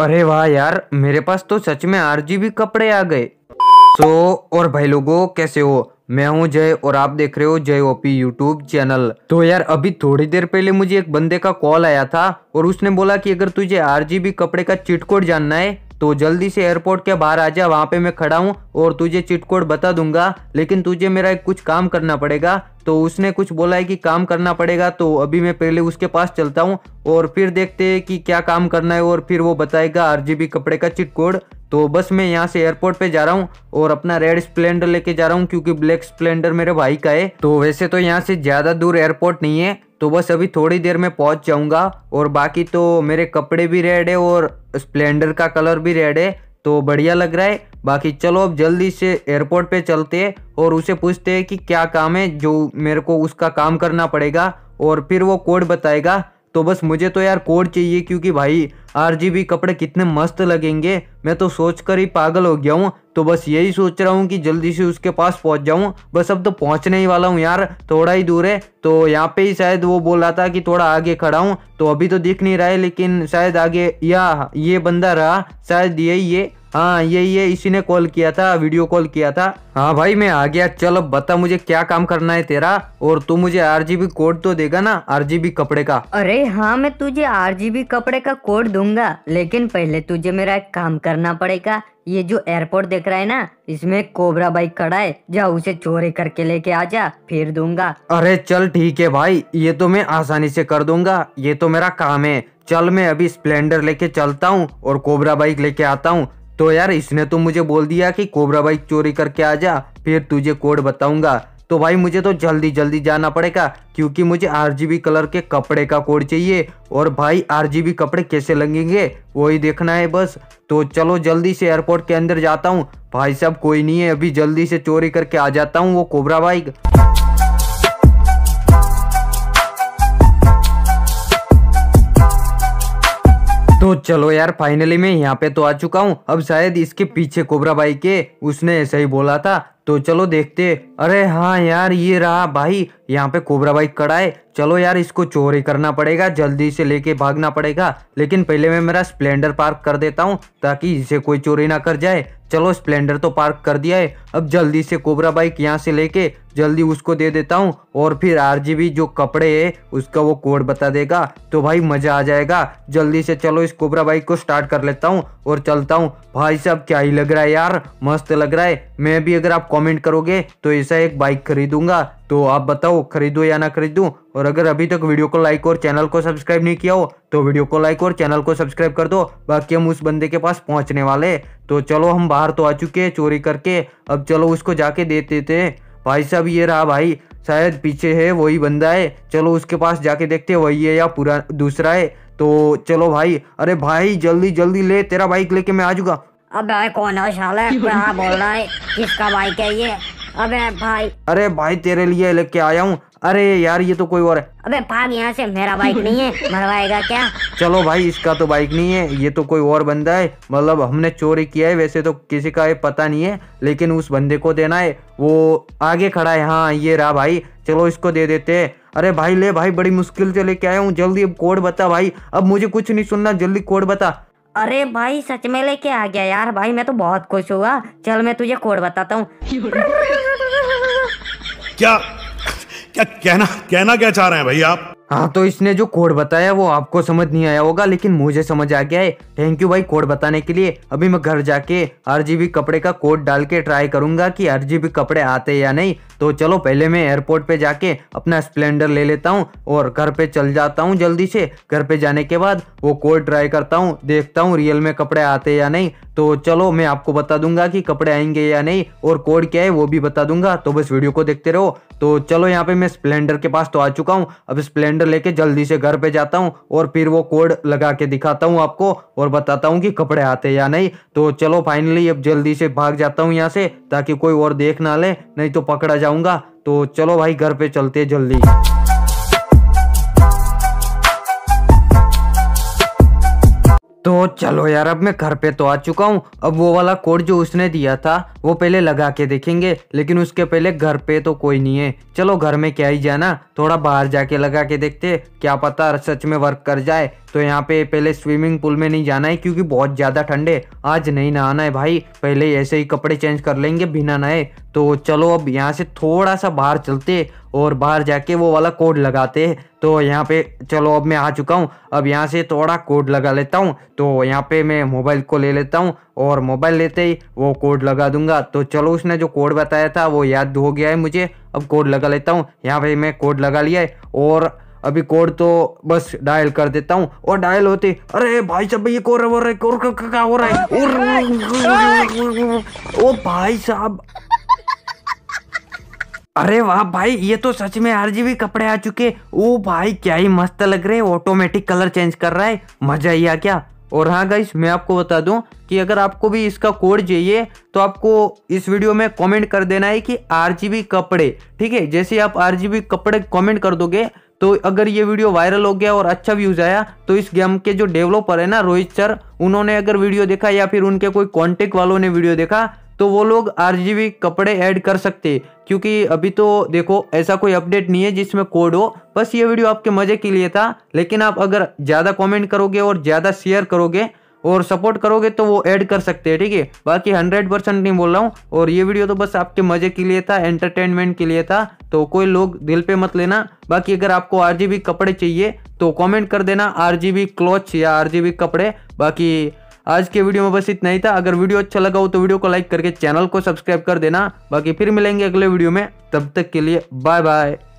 अरे वाह यार मेरे पास तो सच में आर कपड़े आ गए सो so, और भाई लोगों कैसे हो मैं हूं जय और आप देख रहे हो जय ओपी यूट्यूब चैनल तो यार अभी थोड़ी देर पहले मुझे एक बंदे का कॉल आया था और उसने बोला कि अगर तुझे आरजीबी कपड़े का चिट कोड जानना है तो जल्दी से एयरपोर्ट के बाहर आ जा वहाँ पे मैं खड़ा हूँ और तुझे चिट कोड बता दूंगा लेकिन तुझे मेरा एक कुछ काम करना पड़ेगा तो उसने कुछ बोला है कि काम करना पड़ेगा तो अभी मैं पहले उसके पास चलता हूँ और फिर देखते हैं कि क्या काम करना है और फिर वो बताएगा आरजीबी कपड़े का चिट कोड तो बस मैं यहाँ से एयरपोर्ट पे जा रहा हूँ और अपना रेड स्प्लेंडर लेके जा रहा हूँ क्योंकि ब्लैक स्प्लेंडर मेरे भाई का है तो वैसे तो यहाँ से ज़्यादा दूर एयरपोर्ट नहीं है तो बस अभी थोड़ी देर में पहुंच जाऊंगा और बाकी तो मेरे कपड़े भी रेड है और स्प्लेंडर का कलर भी रेड है तो बढ़िया लग रहा है बाकी चलो अब जल्दी से एयरपोर्ट पे चलते हैं और उसे पूछते हैं कि क्या काम है जो मेरे को उसका काम करना पड़ेगा और फिर वो कोड बताएगा तो बस मुझे तो यार कोड चाहिए क्योंकि भाई आरजीबी कपड़े कितने मस्त लगेंगे मैं तो सोच कर ही पागल हो गया हूँ तो बस यही सोच रहा हूँ कि जल्दी से उसके पास पहुँच जाऊँ बस अब तो पहुँचने ही वाला हूँ यार थोड़ा ही दूर है तो यहाँ पे ही शायद वो बोल रहा था कि थोड़ा आगे खड़ा हूँ तो अभी तो दिख नहीं रहा है लेकिन शायद आगे या ये बंदा रहा शायद यही है हाँ ये ये इसी ने कॉल किया था वीडियो कॉल किया था हाँ भाई मैं आ गया चल अब बता मुझे क्या काम करना है तेरा और तू मुझे आरजीबी कोड तो देगा ना आरजीबी कपड़े का अरे हाँ मैं तुझे आरजीबी कपड़े का कोड दूंगा लेकिन पहले तुझे मेरा एक काम करना पड़ेगा ये जो एयरपोर्ट देख रहा है ना इसमें कोबरा बाइक खड़ा है जा उसे चोरी करके लेके आ जा फिर दूंगा अरे चल ठीक है भाई ये तो मैं आसानी से कर दूंगा ये तो मेरा काम है चल मैं अभी स्प्लेंडर लेके चलता हूँ और कोबरा बाइक लेके आता हूँ तो यार इसने तो मुझे बोल दिया कि कोबरा बाइक चोरी करके आ जा फिर तुझे कोड बताऊंगा तो भाई मुझे तो जल्दी जल्दी जाना पड़ेगा क्योंकि मुझे आरजीबी कलर के कपड़े का कोड चाहिए और भाई आरजीबी कपड़े कैसे लगेंगे वही देखना है बस तो चलो जल्दी से एयरपोर्ट के अंदर जाता हूँ भाई साहब कोई नहीं है अभी जल्दी से चोरी करके आ जाता हूँ वो कोबरा बाइक चलो यार फाइनली मैं यहाँ पे तो आ चुका हूँ अब शायद इसके पीछे कोबरा भाई के उसने ऐसा ही बोला था तो चलो देखते अरे हाँ यार ये रहा भाई यहाँ पे कोबरा बाइक कड़ा है चलो यार इसको चोरी करना पड़ेगा जल्दी से लेके भागना पड़ेगा लेकिन पहले मैं मेरा स्प्लेंडर पार्क कर देता हूँ ताकि इसे कोई चोरी ना कर जाए चलो स्प्लेंडर तो पार्क कर दिया है अब जल्दी से कोबरा बाइक यहाँ से लेके जल्दी उसको दे देता हूँ और फिर आर जो कपड़े है उसका वो कोड बता देगा तो भाई मज़ा आ जाएगा जल्दी से चलो इस कोबरा बाइक को स्टार्ट कर लेता हूँ और चलता हूँ भाई साहब क्या ही लग रहा है यार मस्त लग रहा है मैं भी अगर आप कॉमेंट करोगे तो इस जैसा एक बाइक खरीदूंगा तो आप बताओ खरीदो या ना खरीदू और अगर अभी तक वीडियो को लाइक और चैनल को सब्सक्राइब नहीं किया हो तो वीडियो को लाइक और चैनल को सब्सक्राइब कर दो बाकी हम उस बंदे के पास पहुंचने वाले तो चलो हम बाहर तो आ चुके हैं चोरी करके अब चलो उसको जाके दे देते हैं भाई साहब ये रहा भाई शायद पीछे है वही बंदा है चलो उसके पास जाके देखते वही है या पूरा दूसरा है तो चलो भाई अरे भाई जल्दी जल्दी ले तेरा बाइक लेके मैं आ जाऊंगा अब भाई कौन है शाला क्या बोल रहा है किसका बाइक है ये अबे भाई अरे भाई तेरे लिए लेके आया हूँ अरे यार ये तो कोई और है अबे भाग यहाँ से मेरा बाइक नहीं है मरवाएगा क्या चलो भाई इसका तो बाइक नहीं है ये तो कोई और बंदा है मतलब हमने चोरी किया है वैसे तो किसी का ये पता नहीं है लेकिन उस बंदे को देना है वो आगे खड़ा है हाँ ये रहा भाई चलो इसको दे देते है अरे भाई ले भाई बड़ी मुश्किल से लेके आया हूँ जल्दी अब कोड बता भाई अब मुझे कुछ नहीं सुनना जल्दी कोड बता अरे भाई सच में लेके आ गया यार भाई मैं तो बहुत खुश हुआ चल मैं तुझे कोड बताता हूँ क्या क्या कहना कहना क्या चाह रहे हैं भाई आप हाँ तो इसने जो कोड बताया वो आपको समझ नहीं आया होगा लेकिन मुझे समझ आ गया है थैंक यू भाई कोड बताने के लिए अभी मैं घर जाके आरजीबी कपड़े का कोड डाल के ट्राई करूंगा कि आरजीबी कपड़े आते या नहीं तो चलो पहले मैं एयरपोर्ट पे जाके अपना स्प्लेंडर ले लेता हूँ और घर पे चल जाता हूँ जल्दी से घर पे जाने के बाद वो कोट ट्राई करता हूँ देखता हूँ रियल में कपड़े आते या नहीं तो चलो मैं आपको बता दूंगा कि कपड़े आएंगे या नहीं और कोड क्या है वो भी बता दूंगा तो बस वीडियो को देखते रहो तो चलो यहाँ पे मैं स्प्लेंडर के पास तो आ चुका हूँ अब स्प्लेंडर लेके जल्दी से घर पे जाता हूँ और फिर वो कोड लगा के दिखाता हूँ आपको और बताता हूँ कि कपड़े आते या नहीं तो चलो फाइनली अब जल्दी से भाग जाता हूँ यहाँ से ताकि कोई और देख ना ले नहीं तो पकड़ा जा जाऊंगा तो चलो भाई घर पे चलते जल्दी तो चलो यार अब मैं घर पे तो आ चुका हूँ अब वो वाला कोड जो उसने दिया था वो पहले लगा के देखेंगे लेकिन उसके पहले घर पे तो कोई नहीं है चलो घर में क्या ही जाना थोड़ा बाहर जाके लगा के देखते क्या पता सच में वर्क कर जाए तो यहाँ पे पहले स्विमिंग पूल में नहीं जाना है क्योंकि बहुत ज़्यादा ठंडे आज नहीं नहाना है भाई पहले ऐसे ही कपड़े चेंज कर लेंगे बिना नहाए तो चलो अब यहाँ से थोड़ा सा बाहर चलते और बाहर जाके वो वाला कोड लगाते तो यहाँ पे चलो अब मैं आ चुका हूँ अब यहाँ से थोड़ा कोड लगा लेता हूँ तो यहाँ पे मैं मोबाइल को ले लेता हूँ और मोबाइल लेते ही वो कोड लगा दूंगा तो चलो उसने जो कोड बताया था वो याद हो गया है मुझे अब कोड लगा लेता हूँ यहाँ पे मैं कोड लगा लिया है और अभी कोड तो बस डायल कर देता हूँ और डायल होते अरे भाई साहब ये कोर हो रहा है कोड क्या हो रहा है ओ भाई साहब अरे वाह भाई ये तो सच में आरजीबी कपड़े आ चुके ओ भाई क्या ही मस्त लग रहे ऑटोमेटिक कलर चेंज कर रहा है मजा ही आ क्या और हाँ गाइस मैं आपको बता दूं कि अगर आपको भी इसका कोड चाहिए तो आपको इस वीडियो में कमेंट कर देना है कि आरजीबी कपड़े ठीक है जैसे आप आरजीबी कपड़े कमेंट कर दोगे तो अगर ये वीडियो वायरल हो गया और अच्छा व्यूज आया तो इस गेम के जो डेवलपर है ना रोहित सर उन्होंने अगर वीडियो देखा या फिर उनके कोई कॉन्टेक्ट वालों ने वीडियो देखा तो वो लोग आर कपड़े ऐड कर सकते क्योंकि अभी तो देखो ऐसा कोई अपडेट नहीं है जिसमें कोड हो बस ये वीडियो आपके मज़े के लिए था लेकिन आप अगर ज़्यादा कमेंट करोगे और ज़्यादा शेयर करोगे और सपोर्ट करोगे तो वो ऐड कर सकते हैं ठीक है बाकी हंड्रेड परसेंट नहीं बोल रहा हूँ और ये वीडियो तो बस आपके मज़े के लिए था एंटरटेनमेंट के लिए था तो कोई लोग दिल पे मत लेना बाकी अगर आपको आर कपड़े चाहिए तो कमेंट कर देना आर क्लॉथ्स या आर कपड़े बाकी आज के वीडियो में बस इतना ही था अगर वीडियो अच्छा लगा हो तो वीडियो को लाइक करके चैनल को सब्सक्राइब कर देना बाकी फिर मिलेंगे अगले वीडियो में तब तक के लिए बाय बाय